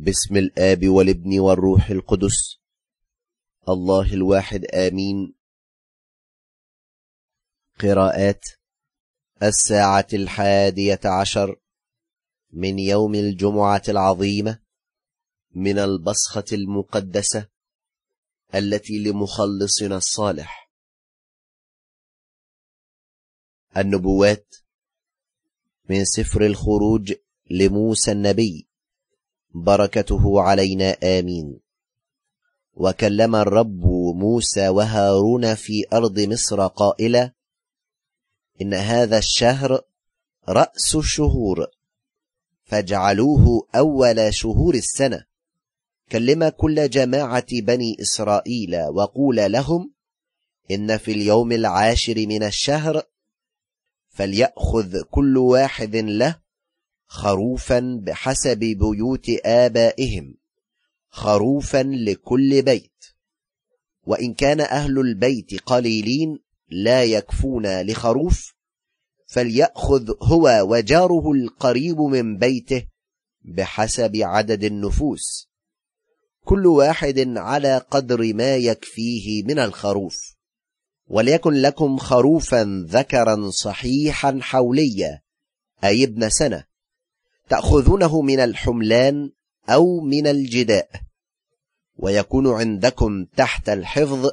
باسم الاب والابن والروح القدس الله الواحد امين قراءات الساعه الحاديه عشر من يوم الجمعه العظيمه من البصخه المقدسه التي لمخلصنا الصالح النبوات من سفر الخروج لموسى النبي بركته علينا امين وكلم الرب موسى وهارون في ارض مصر قائلا ان هذا الشهر راس الشهور فاجعلوه اول شهور السنه كلم كل جماعه بني اسرائيل وقول لهم ان في اليوم العاشر من الشهر فلياخذ كل واحد له خروفا بحسب بيوت آبائهم خروفا لكل بيت وإن كان أهل البيت قليلين لا يكفون لخروف فليأخذ هو وجاره القريب من بيته بحسب عدد النفوس كل واحد على قدر ما يكفيه من الخروف وليكن لكم خروفا ذكرا صحيحا حوليا أي ابن سنة تأخذونه من الحملان أو من الجداء ويكون عندكم تحت الحفظ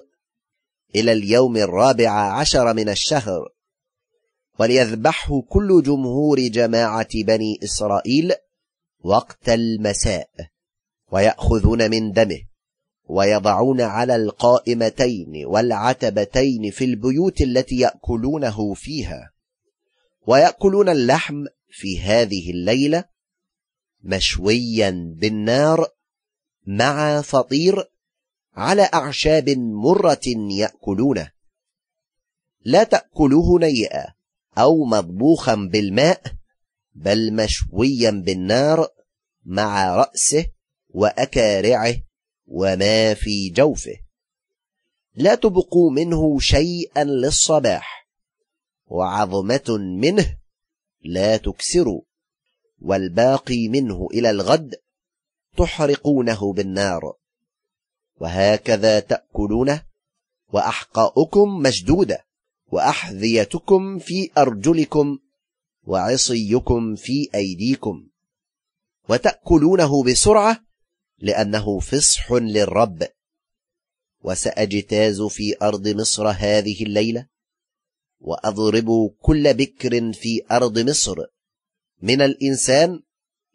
إلى اليوم الرابع عشر من الشهر وليذبحه كل جمهور جماعة بني إسرائيل وقت المساء ويأخذون من دمه ويضعون على القائمتين والعتبتين في البيوت التي يأكلونه فيها ويأكلون اللحم في هذه الليلة مشويا بالنار مع فطير على أعشاب مرة يأكلونه لا تأكله نيئا أو مطبوخا بالماء بل مشويا بالنار مع رأسه وأكارعه وما في جوفه لا تبقوا منه شيئا للصباح وعظمة منه لا تكسروا والباقي منه إلى الغد تحرقونه بالنار وهكذا تأكلونه وأحقاؤكم مشدودة وأحذيتكم في أرجلكم وعصيكم في أيديكم وتأكلونه بسرعة لأنه فصح للرب وسأجتاز في أرض مصر هذه الليلة واضرب كل بكر في ارض مصر من الانسان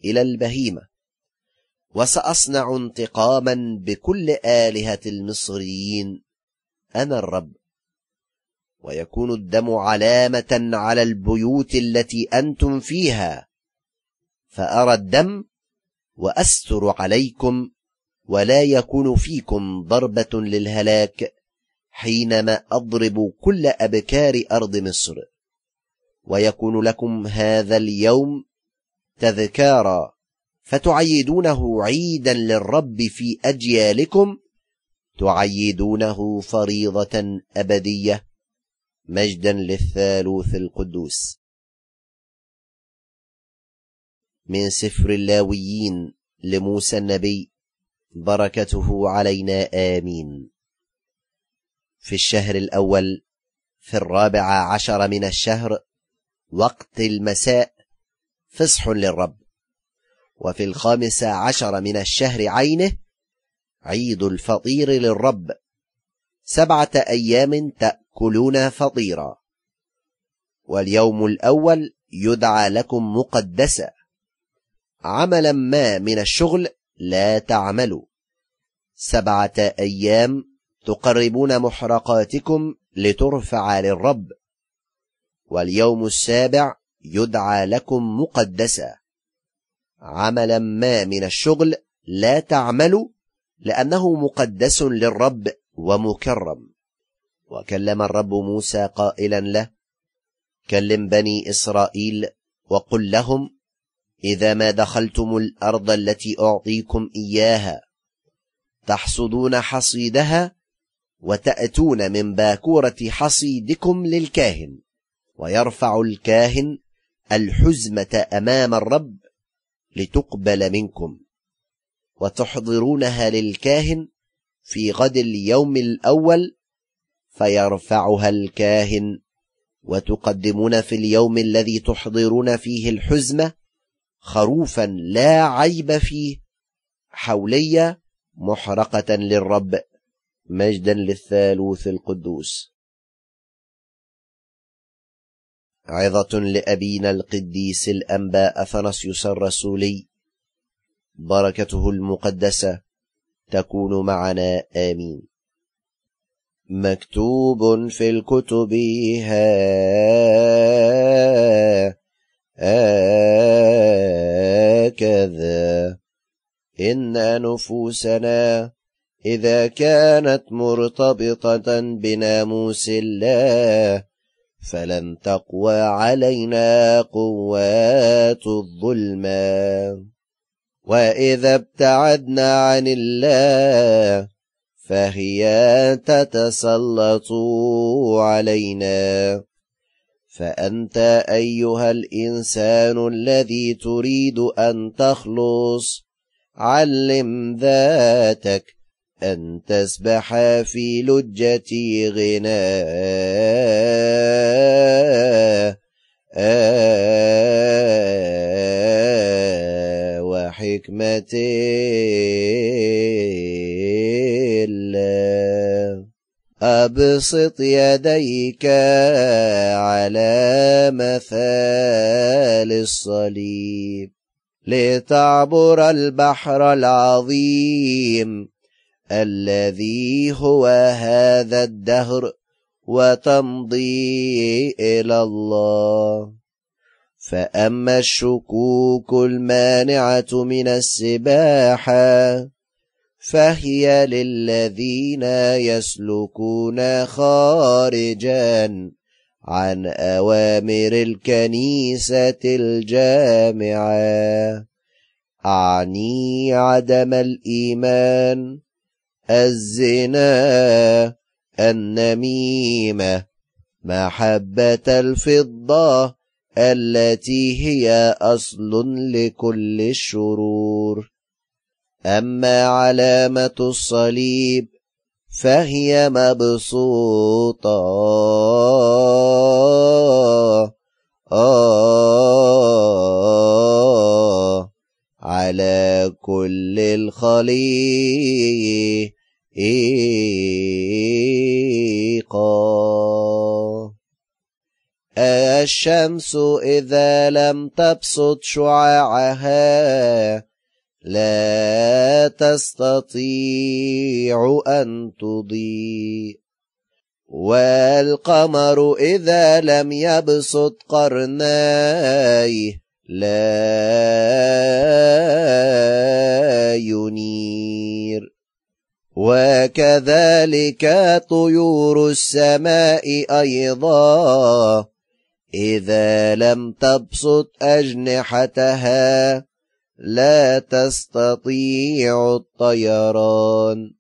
الى البهيمه وساصنع انتقاما بكل الهه المصريين انا الرب ويكون الدم علامه على البيوت التي انتم فيها فارى الدم واستر عليكم ولا يكون فيكم ضربه للهلاك حينما أضرب كل أبكار أرض مصر ويكون لكم هذا اليوم تذكارا فتعيدونه عيدا للرب في أجيالكم تعيدونه فريضة أبدية مجدا للثالوث القدوس من سفر اللاويين لموسى النبي بركته علينا آمين في الشهر الأول في الرابع عشر من الشهر وقت المساء فصح للرب وفي الخامس عشر من الشهر عينه عيد الفطير للرب سبعة أيام تأكلون فطيرا واليوم الأول يدعى لكم مقدسا عملا ما من الشغل لا تعملوا سبعة أيام تقربون محرقاتكم لترفع للرب واليوم السابع يدعى لكم مقدسا عملا ما من الشغل لا تعملوا لأنه مقدس للرب ومكرم وكلم الرب موسى قائلا له كلم بني إسرائيل وقل لهم إذا ما دخلتم الأرض التي أعطيكم إياها تحصدون حصيدها وتأتون من باكورة حصيدكم للكاهن ويرفع الكاهن الحزمة أمام الرب لتقبل منكم وتحضرونها للكاهن في غد اليوم الأول فيرفعها الكاهن وتقدمون في اليوم الذي تحضرون فيه الحزمة خروفا لا عيب فيه حولية محرقة للرب مجدا للثالوث القدوس عظة لأبينا القديس الأنباء أثنسيوس الرسولي بركته المقدسة تكون معنا آمين مكتوب في الكتب ها هكذا آه، آه، إن نفوسنا إذا كانت مرتبطة بناموس الله فلن تقوى علينا قوات الظلمة وإذا ابتعدنا عن الله فهي تتسلط علينا فأنت أيها الإنسان الذي تريد أن تخلص علم ذاتك أن تسبح في لجة غناه وحكمة الله أبسط يديك على مثال الصليب لتعبر البحر العظيم الذي هو هذا الدهر وتمضي إلى الله فأما الشكوك المانعة من السباحة فهي للذين يسلكون خارجا عن أوامر الكنيسة الجامعة أعني عدم الإيمان الزنا النميمة محبة الفضة التي هي أصل لكل الشرور أما علامة الصليب فهي مبسوطة على كل الخليق إيقا الشمس إذا لم تبسط شعاعها لا تستطيع أن تضيء والقمر إذا لم يبسط قرنيه لا ينير وكذلك طيور السماء أيضا إذا لم تبسط أجنحتها لا تستطيع الطيران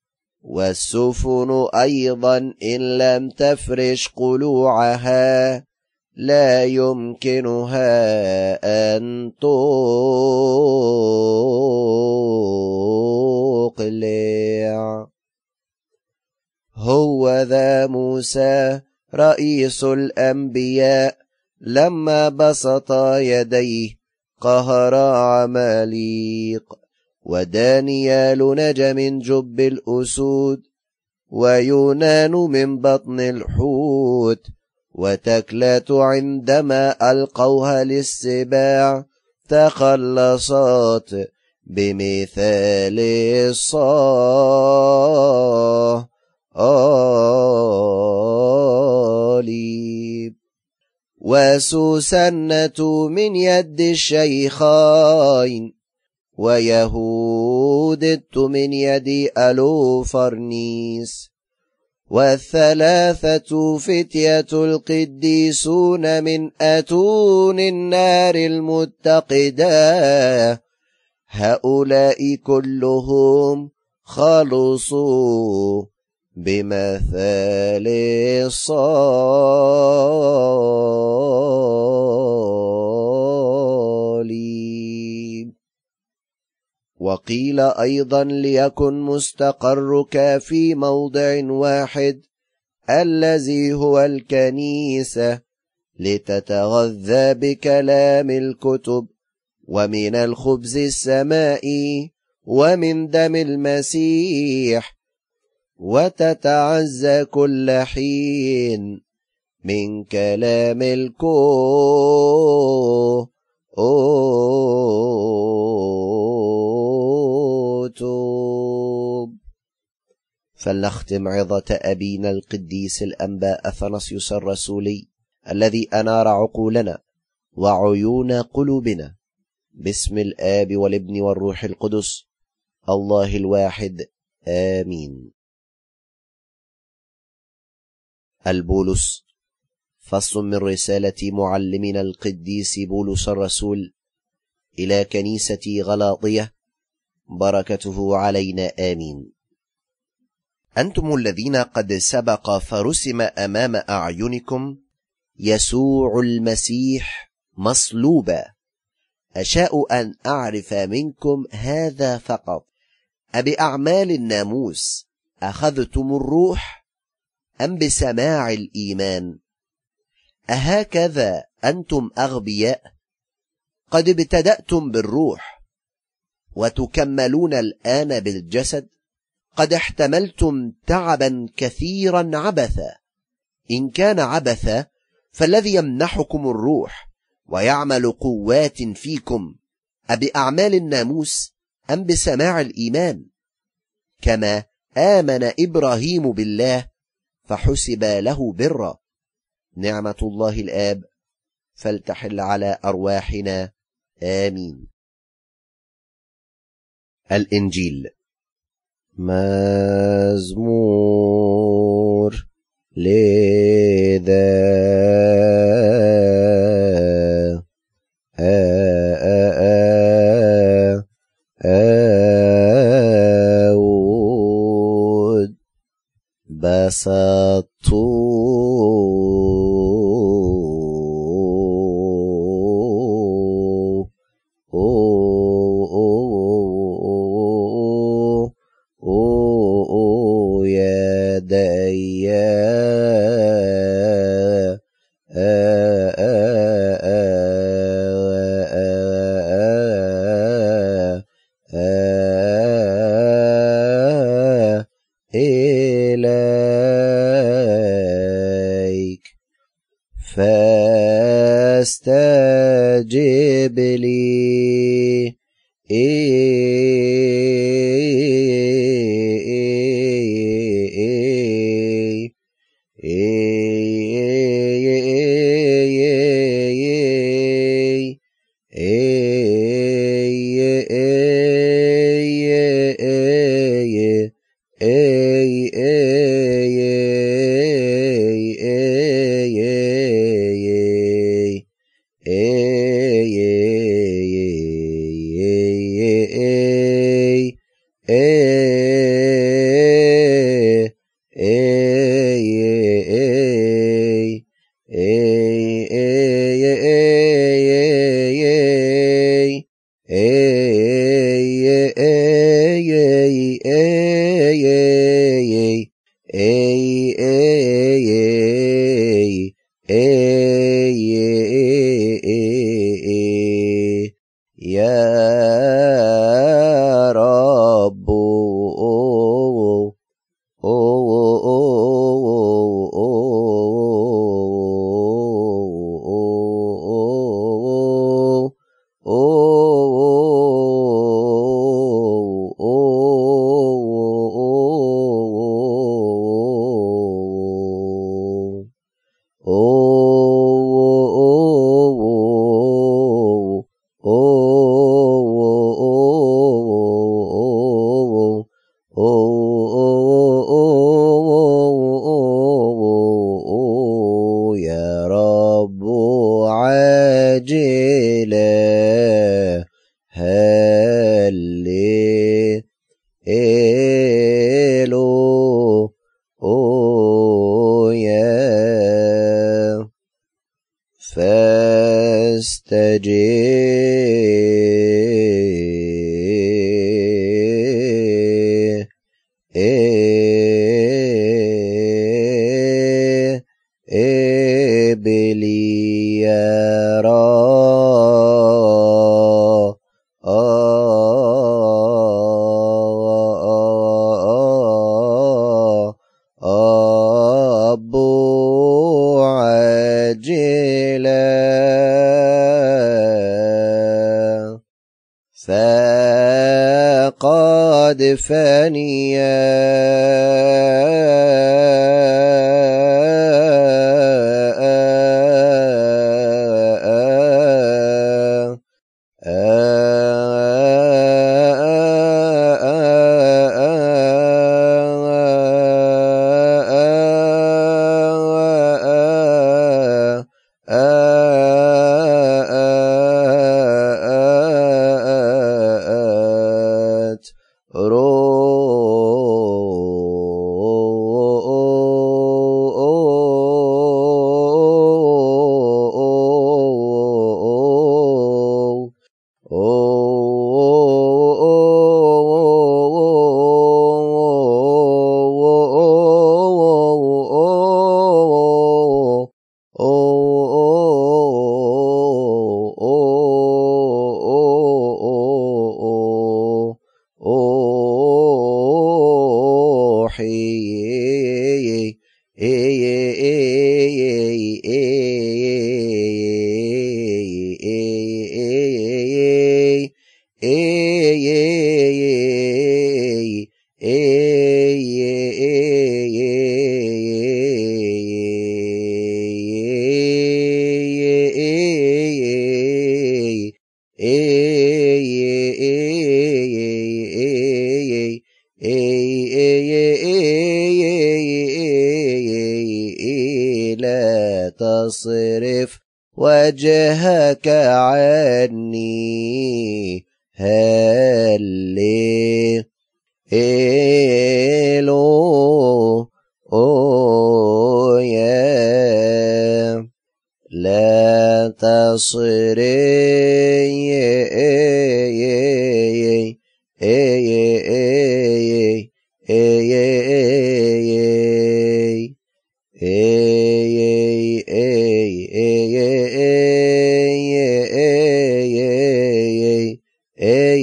والسفن أيضا إن لم تفرش قلوعها لا يمكنها أن تقلع هو ذا موسى رئيس الأنبياء لما بسط يديه قهر عماليق ودانيال نجا من جب الأسود ويونان من بطن الحوت وتكلات عندما ألقوها للسباع تخلصت بمثال الصاه آليم وسوسنة من يد الشيخين ويهودت من يد ألوفرنيس والثلاثة فتية القديسون من أتون النار المتقدة هؤلاء كلهم خلصوا بمثال الصالب وقيل أيضا ليكن مستقرك في موضع واحد الذي هو الكنيسة لتتغذى بكلام الكتب ومن الخبز السمائي ومن دم المسيح وتتعزى كل حين من كلام الكتب فلنختم عظة أبينا القديس الأنباء أثناسيوس الرسولي الذي أنار عقولنا وعيون قلوبنا باسم الآب والابن والروح القدس الله الواحد آمين البولس فصل من رسالة معلمنا القديس بولس الرسول إلى كنيسة غلاطية بركته علينا آمين أنتم الذين قد سبق فرسم أمام أعينكم يسوع المسيح مصلوبا أشاء أن أعرف منكم هذا فقط أبأعمال الناموس أخذتم الروح أم بسماع الإيمان أهكذا أنتم أغبياء قد ابتدأتم بالروح وتكملون الآن بالجسد قد احتملتم تعبا كثيرا عبثا إن كان عبثا فالذي يمنحكم الروح ويعمل قوات فيكم أبأعمال الناموس أم بسماع الإيمان كما آمن إبراهيم بالله فحسب له برا نعمة الله الآب فلتحل على أرواحنا آمين الإنجيل مزمور لذا さ تجري لا تصرف وجهك لك عني هل إلو يا لا تصرف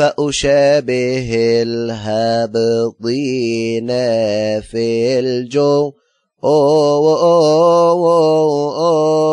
فأشابه الهابطين في الجو أو أو أو أو أو أو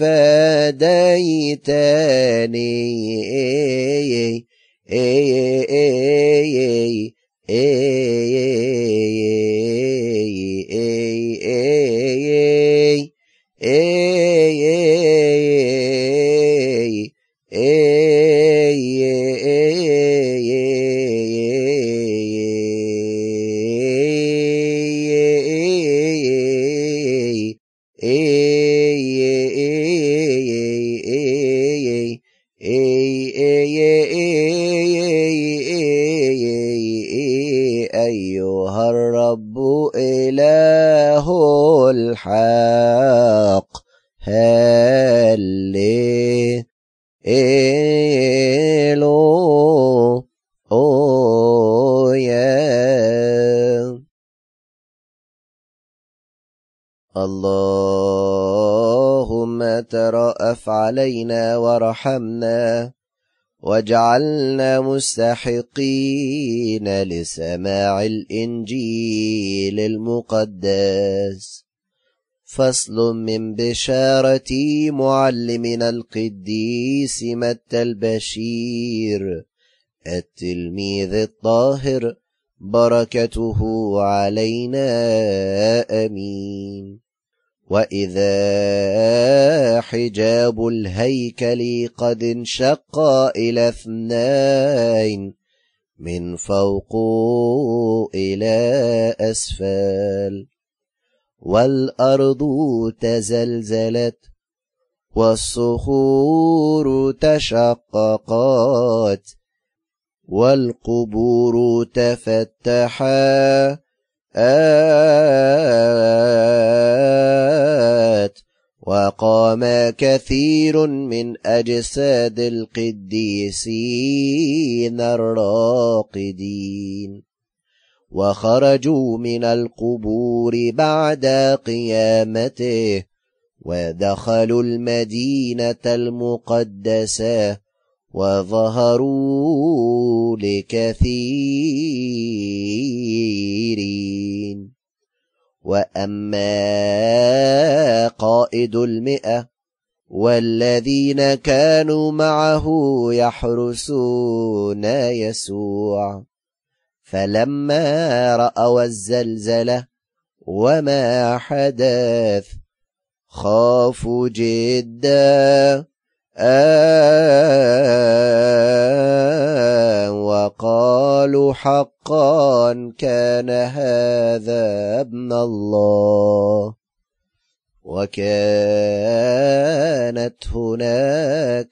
الكفار الحق هلي إلو أويا اللهم ترأف علينا ورحمنا واجعلنا مستحقين لسماع الإنجيل المقدس فصل من بشارة معلمنا القديس متى البشير التلميذ الطاهر بركته علينا امين واذا حجاب الهيكل قد انشق الى اثنين من فوق الى اسفل والأرض تزلزلت والصخور تشققت والقبور تفتحا وقام كثير من أجساد القديسين الراقدين وخرجوا من القبور بعد قيامته ودخلوا المدينة المقدسة وظهروا لكثيرين وأما قائد المئة والذين كانوا معه يحرسون يسوع فلما رأوا الزلزلة وما حدث خافوا جدا آه وقالوا حقا كان هذا ابن الله وكانت هناك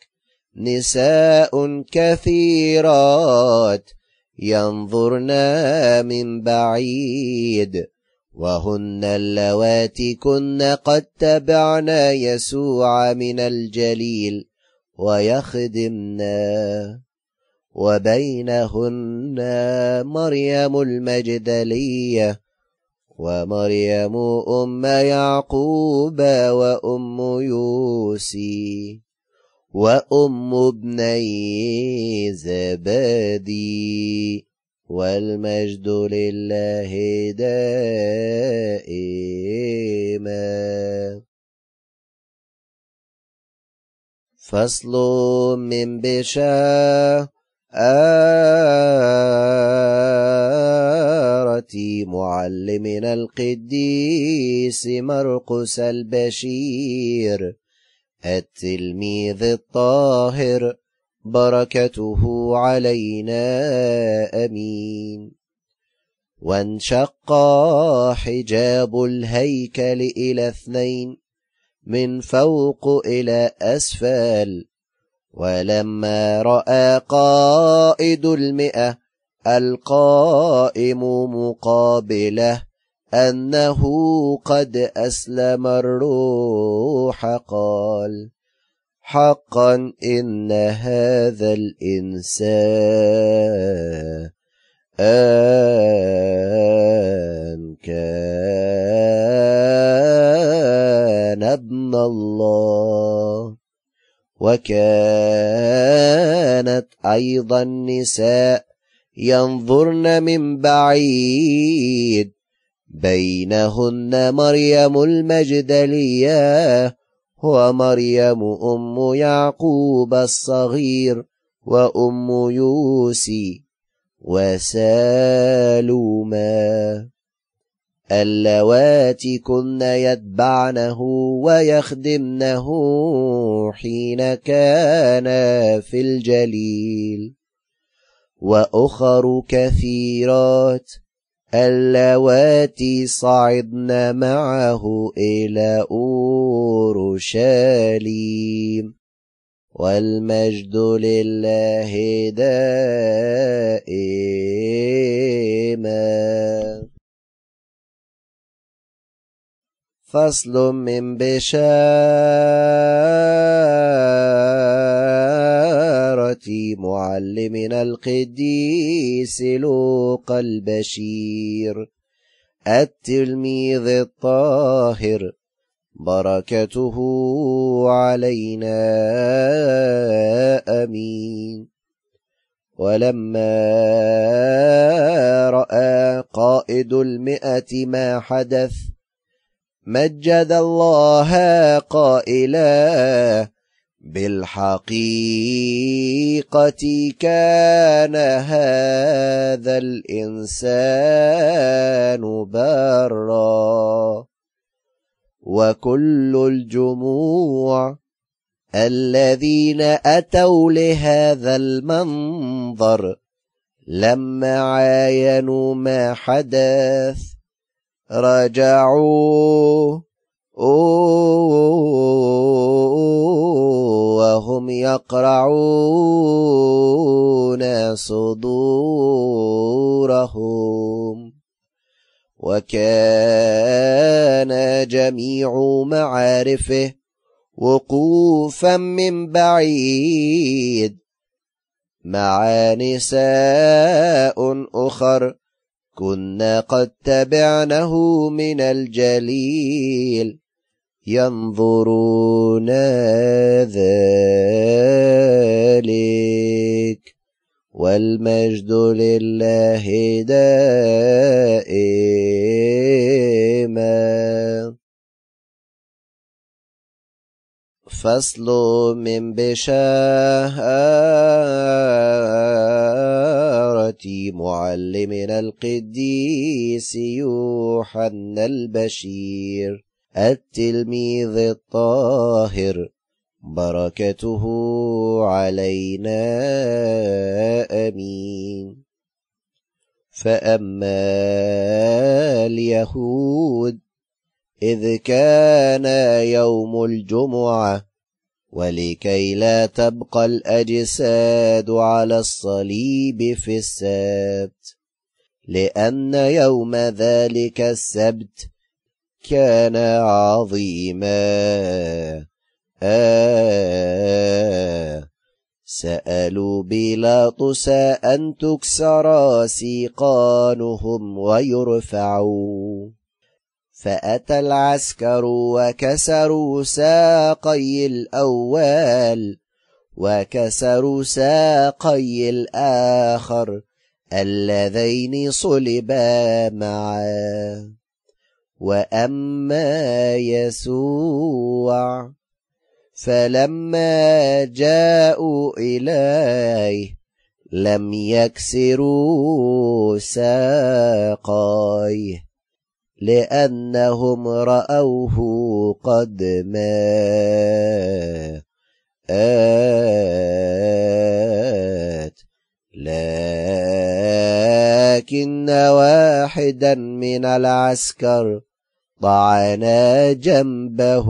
نساء كثيرات ينظرنا من بعيد وهن اللواتي كن قد تبعنا يسوع من الجليل ويخدمنا وبينهن مريم المجدليه ومريم ام يعقوب وام يوسي وأم ابني زبادي والمجد لله دائما فصل من بشارة معلمنا القديس مرقس البشير التلميذ الطاهر بركته علينا امين وانشق حجاب الهيكل الى اثنين من فوق الى اسفل ولما راى قائد المئه القائم مقابله أنه قد أسلم الروح قال حقا إن هذا الإنسان كان ابن الله وكانت أيضا النساء ينظرن من بعيد بينهن مريم المجدلية ومريم أم يعقوب الصغير وأم يوسي وسالوما اللواتي كن يتبعنه ويخدمنه حين كان في الجليل وأخر كثيرات اللواتي صعدن معه إلى أورشليم والمجد لله دائما فصل من بشار معلمنا القديس لوقا البشير التلميذ الطاهر بركته علينا امين ولما راى قائد المئه ما حدث مجد الله قائلا بالحقيقة كان هذا الإنسان برا وكل الجموع الذين أتوا لهذا المنظر لما عاينوا ما حدث رجعوه وهم يقرعون صدورهم وكان جميع معارفه وقوفا من بعيد مع نساء أخر كنا قد تبعنه من الجليل ينظرون ذلك والمجد لله دائما فصل من بشارة معلمنا القديس يوحنا البشير التلميذ الطاهر بركته علينا امين فاما اليهود اذ كان يوم الجمعه ولكي لا تبقى الاجساد على الصليب في السبت لان يوم ذلك السبت كان عظيما آه سألوا بيلاطس أن تكسر سيقانهم ويرفعوا فأتى العسكر وكسروا ساقي الأول وكسروا ساقي الآخر اللذين صلبا معا واما يسوع فلما جاءوا اليه لم يكسروا ساقيه لانهم راوه قد مات لكن واحدا من العسكر طعنا جنبه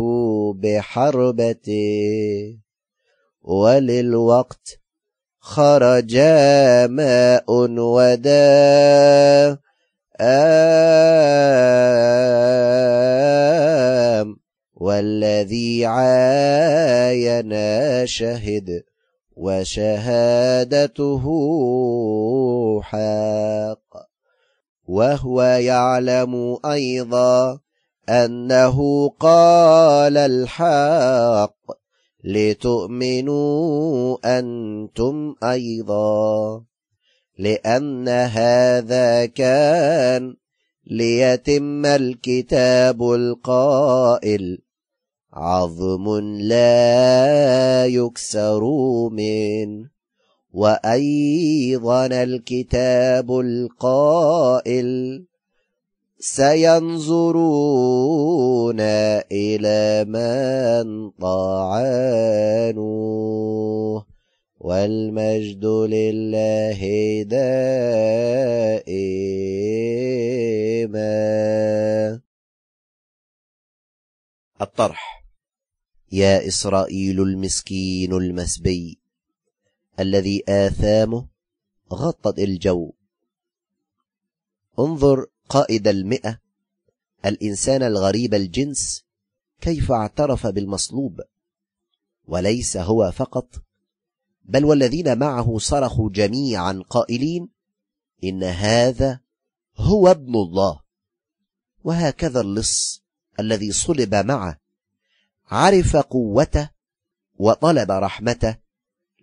بحربته وللوقت خرج ماء ودا آم والذي عاينا شهد وشهادته حق وهو يعلم أيضا أنه قال الحق لتؤمنوا أنتم أيضا لأن هذا كان ليتم الكتاب القائل عظم لا يكسر من وأيضا الكتاب القائل سينظرون إلى من طعنوه والمجد لله دائما الطرح يا إسرائيل المسكين المسبي الذي آثامه غطت الجو انظر قائد المئة الإنسان الغريب الجنس كيف اعترف بالمصلوب وليس هو فقط بل والذين معه صرخوا جميعا قائلين إن هذا هو ابن الله وهكذا اللص الذي صلب معه عرف قوته وطلب رحمته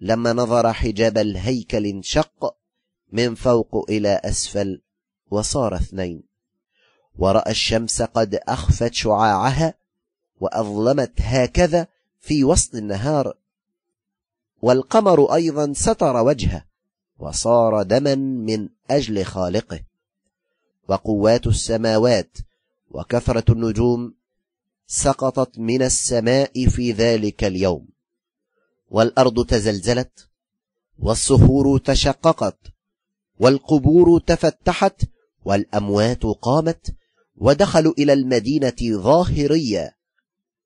لما نظر حجاب الهيكل انشق من فوق إلى أسفل وصار اثنين ورأى الشمس قد أخفت شعاعها وأظلمت هكذا في وسط النهار والقمر أيضا ستر وجهه وصار دما من أجل خالقه وقوات السماوات وكثرة النجوم سقطت من السماء في ذلك اليوم والأرض تزلزلت والصخور تشققت والقبور تفتحت والأموات قامت ودخلوا إلى المدينة ظاهرية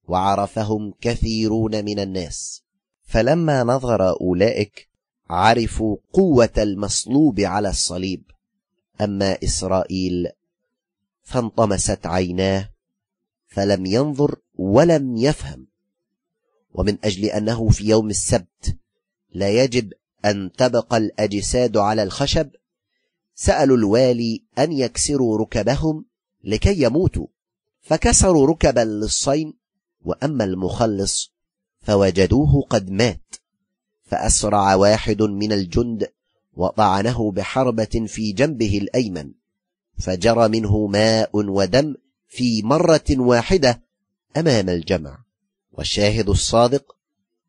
وعرفهم كثيرون من الناس فلما نظر أولئك عرفوا قوة المصلوب على الصليب أما إسرائيل فانطمست عيناه فلم ينظر ولم يفهم ومن أجل أنه في يوم السبت لا يجب أن تبقى الأجساد على الخشب سألوا الوالي أن يكسروا ركبهم لكي يموتوا فكسروا ركب اللصين وأما المخلص فوجدوه قد مات فأسرع واحد من الجند وطعنه بحربة في جنبه الأيمن فجرى منه ماء ودم في مرة واحدة أمام الجمع والشاهد الصادق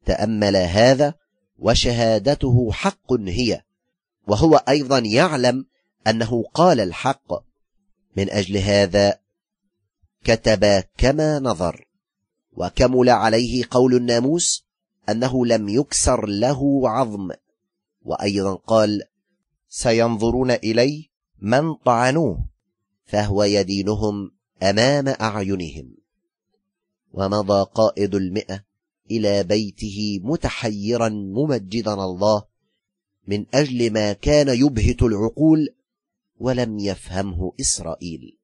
تأمل هذا وشهادته حق هي وهو أيضا يعلم أنه قال الحق من أجل هذا كتب كما نظر وكمل عليه قول الناموس أنه لم يكسر له عظم وأيضا قال سينظرون إلي من طعنوه فهو يدينهم أمام أعينهم ومضى قائد المئة إلى بيته متحيرا ممجدا الله من أجل ما كان يبهت العقول ولم يفهمه إسرائيل